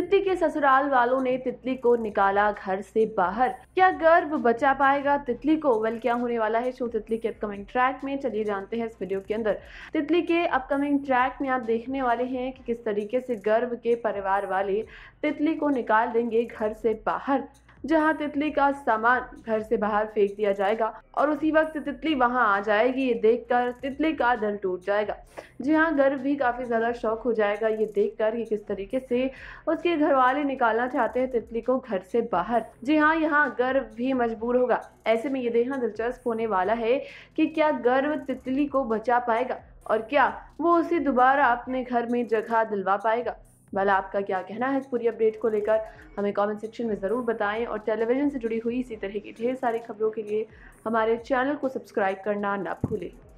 तितली के ससुराल वालों ने तितली को निकाला घर से बाहर क्या गर्व बचा पाएगा तितली को वेल क्या होने वाला है शो तितली के अपकमिंग ट्रैक में चलिए जानते हैं इस वीडियो के अंदर तितली के अपकमिंग ट्रैक में आप देखने वाले हैं कि किस तरीके से गर्व के परिवार वाले तितली को निकाल देंगे घर से बाहर जहां तितली का सामान घर से बाहर फेंक दिया जाएगा और उसी वक्त तितली वहां आ जाएगी ये देखकर तितली का दिल टूट जाएगा जी हाँ गर्व भी काफ़ी ज़्यादा शौक हो जाएगा ये देखकर कि किस तरीके से उसके घर वाले निकालना चाहते हैं तितली को घर से बाहर जी हाँ यहाँ गर्व भी मजबूर होगा ऐसे में ये देखना दिलचस्प होने वाला है कि क्या गर्व तितली को बचा पाएगा और क्या वो उसे दोबारा अपने घर में जगह दिलवा पाएगा वाला आपका क्या कहना है इस पूरी अपडेट को लेकर हमें कमेंट सेक्शन में ज़रूर बताएं और टेलीविज़न से जुड़ी हुई इसी तरह की ढेर सारी खबरों के लिए हमारे चैनल को सब्सक्राइब करना ना भूलें